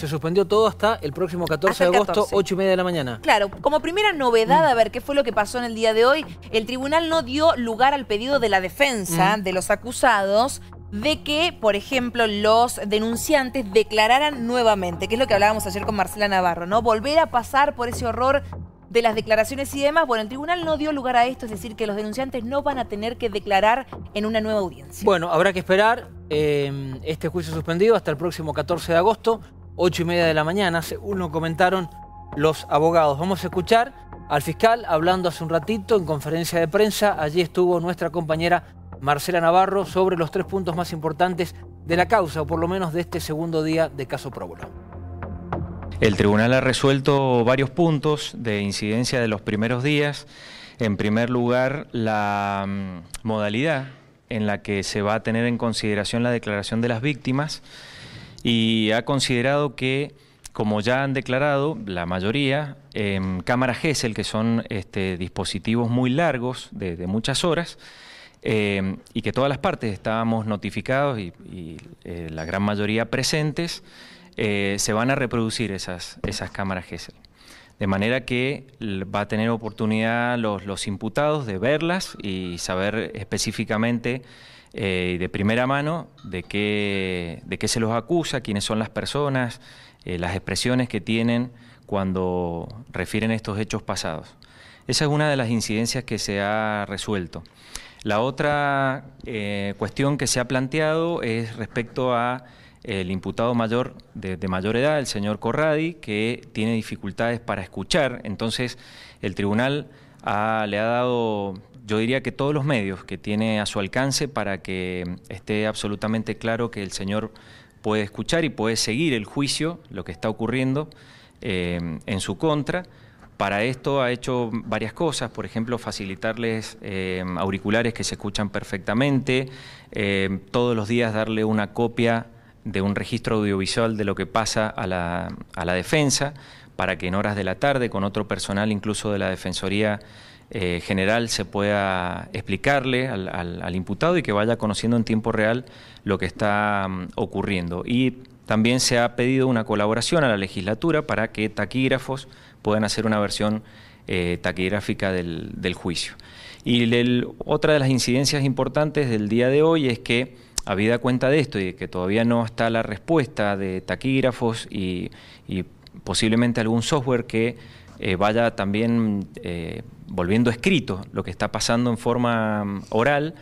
Se suspendió todo hasta el próximo 14 de agosto, 8 y media de la mañana. Claro, como primera novedad, a ver qué fue lo que pasó en el día de hoy, el tribunal no dio lugar al pedido de la defensa mm. de los acusados de que, por ejemplo, los denunciantes declararan nuevamente, que es lo que hablábamos ayer con Marcela Navarro, ¿no? Volver a pasar por ese horror de las declaraciones y demás. Bueno, el tribunal no dio lugar a esto, es decir, que los denunciantes no van a tener que declarar en una nueva audiencia. Bueno, habrá que esperar eh, este juicio suspendido hasta el próximo 14 de agosto. 8 y media de la mañana, según lo comentaron los abogados. Vamos a escuchar al fiscal hablando hace un ratito en conferencia de prensa. Allí estuvo nuestra compañera Marcela Navarro sobre los tres puntos más importantes de la causa, o por lo menos de este segundo día de caso próbolo. El tribunal ha resuelto varios puntos de incidencia de los primeros días. En primer lugar, la mm, modalidad en la que se va a tener en consideración la declaración de las víctimas y ha considerado que, como ya han declarado la mayoría, cámaras e GESEL, que son este, dispositivos muy largos, de, muchas horas, em, y que todas las partes estábamos notificados y, eh, la gran mayoría presentes, eh, se van a reproducir esas, esas cámaras GESEL. De manera que va a tener oportunidad los, imputados de verlas y saber específicamente y eh, de primera mano de qué, de qué se los acusa, quiénes son las personas, eh, las expresiones que tienen cuando refieren estos hechos pasados. Esa es una de las incidencias que se ha resuelto. La otra eh, cuestión que se ha planteado es respecto a el imputado mayor de, mayor edad, el señor Corradi, que tiene dificultades para escuchar. Entonces, el tribunal ah, le ha dado, yo diría que todos los medios que tiene a su alcance para que esté absolutamente claro que el señor puede escuchar y puede seguir el juicio, lo que está ocurriendo eh, en su contra. Para esto ha hecho varias cosas, por ejemplo, facilitarles eh, auriculares que se escuchan perfectamente, eh, todos los días darle una copia de un registro audiovisual de lo que pasa a la, a la defensa, para que en horas de la tarde, con otro personal incluso de la Defensoría eh, General, se pueda explicarle al, imputado y que vaya conociendo en tiempo real lo que está mm, ocurriendo. Y también se ha pedido una colaboración a la legislatura para que taquígrafos puedan hacer una versión eh, taquigráfica del, del, juicio. Y otra de las incidencias importantes del día de hoy es que habida cuenta de esto y de que todavía no está la respuesta de taquígrafos y, posiblemente algún software que eh, vaya también eh, volviendo escrito lo que está pasando en forma mm, oral,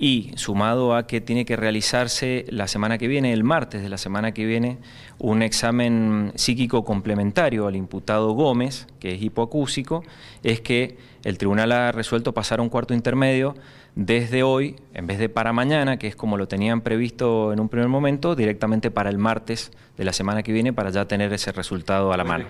y sumado a que tiene que realizarse la semana que viene, el martes de la semana que viene, un examen psíquico complementario al imputado Gómez, que es hipoacúsico, es que el tribunal ha resuelto pasar un cuarto intermedio desde hoy, en vez de para mañana, que es como lo tenían previsto en un primer momento, directamente para el martes de la semana que viene para ya tener ese resultado a la mano.